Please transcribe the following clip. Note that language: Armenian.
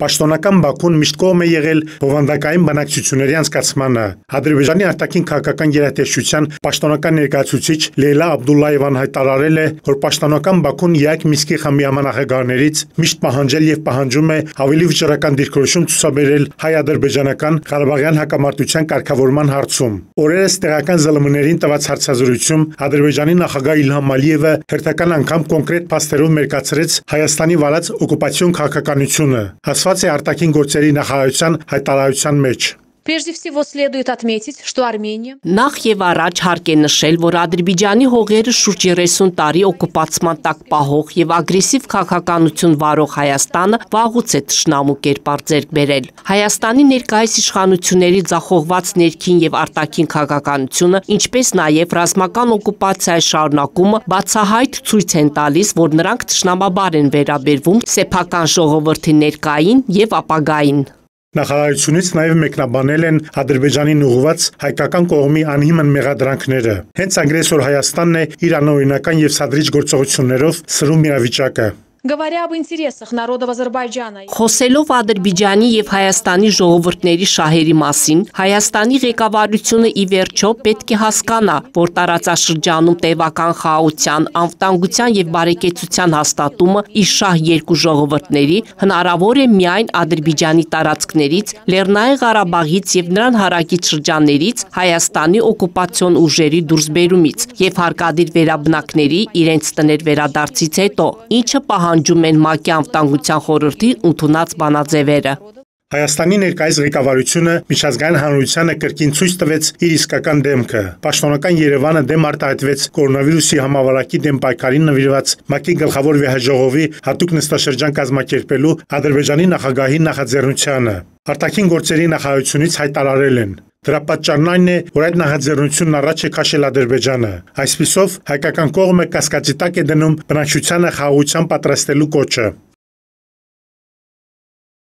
Պաշտոնական Բաքուն միշտ կողմ է եղել բովանդակային բանակցությունների անցկացմանը։ Ադրբեջանի արտաքին քաղաքական գերատեսչության պաշտոնական ներկայացուցիչ Լեյլա Աբդուլլաևան հայտարարել է, որ պաշտոնական Բաքուն ԵԱԿ Միսկի խմբի համանախագահներից միշտ պահանջել եւ պահանջում է ավելի վճռական դիրքորոշում ցուցաբերել հայ-ադրբեջանական Ղարաբաղյան հակամարտության կարգավորման հարցում։ Օրերս տեղական ԶԼՄ-ներին տված հարցազրույցում Ադրբեջանի նախագահ Իլհամ Ալիևը հերթական անգամ կոնկրետ փաստերով մերկացրեց Հայաստանի վարած օկուպացիոն քաղաքականությունը։ Ասված նշված է արտաքին գործերի նախարարության հայտարարության մեջ։ Прежде всего следует отметить, что Армения Նախ եւ առաջ հարկ է նշել, որ Ադրբեջանի հողերը շուրջ 30 տարի օկուպացման տակ պահող եւ ագրեսիվ քաղաքականություն վարող Հայաստանը վաղուց է ճշնամու կերպար ձեռք բերել։ Հայաստանի ներկայիս իշխանությունների ցախողված ներքին եւ արտաքին քաղաքականությունը, ինչպես նաեւ ռազմական օկուպացիայի շարունակումը բացահայտ ցույց են տալիս, որ նրանք ճշնամաբար են վերաբերվում սեփական ժողովրդի ներկային եւ ապագային։ Նախարարությունից նաև մեկնաբանել են Ադրբեջանին ուղղված հայկական կողմի անհիմն մեղադրանքները։ Հենց ագրեսոր Հայաստանն է իր անօրինական եւ սադրիչ գործողություններով սրում իրավիճակը։ Говоря об интересах народов Ադրբեջանը Խոսելով Ադրբեջանի եւ Հայաստանի ժողովուրդների շահերի մասին, Հայաստանի ղեկավարությունը ի վերջո պետք է հասկանա, որ տարածաշրջանում տևական խաղաղության, անվտանգության եւ բարեկեցության հաստատումը իր շահ երկու ժողովուրդների հնարավոր է միայն Ադրբեջանի տարածքներից, Լեռնային Ղարաբաղից եւ նրան հարակից շրջաններից Հայաստանի օկուպացիոն ուժերի դուրսբերումից եւ հարկադիր վերաբնակների իրենց տներ վերադարձից հետո, ինչը պահանջ պահանջում են ՄԱԿ-ի անվտանգության խորհրդի ընդունած բանաձևերը։ Հայաստանի ներկայիս ղեկավարությունը միջազգային հանրությանը կրկին ցույց տվեց իր իսկական դեմքը։ Պաշտոնական Երևանը դեմ արտահայտվեց կորոնավիրուսի համավարակի դեմ պայքարին նվիրված ՄԱԿ-ի գլխավոր վեհաժողովի հատուկ նստաշրջան կազմակերպելու Ադրբեջանի նախագահի նախաձեռնությանը։ Արտաքին գործերի նախարարությունից հայտարարել են Դրա պատճառն այն է, որ այդ նախաձեռնությունն առաջ է քաշել Ադրբեջանը։ Այսպիսով հայկական կողմը կասկածի տակ է դնում բնակչությանը խաղաղության պատրաստելու կոչը։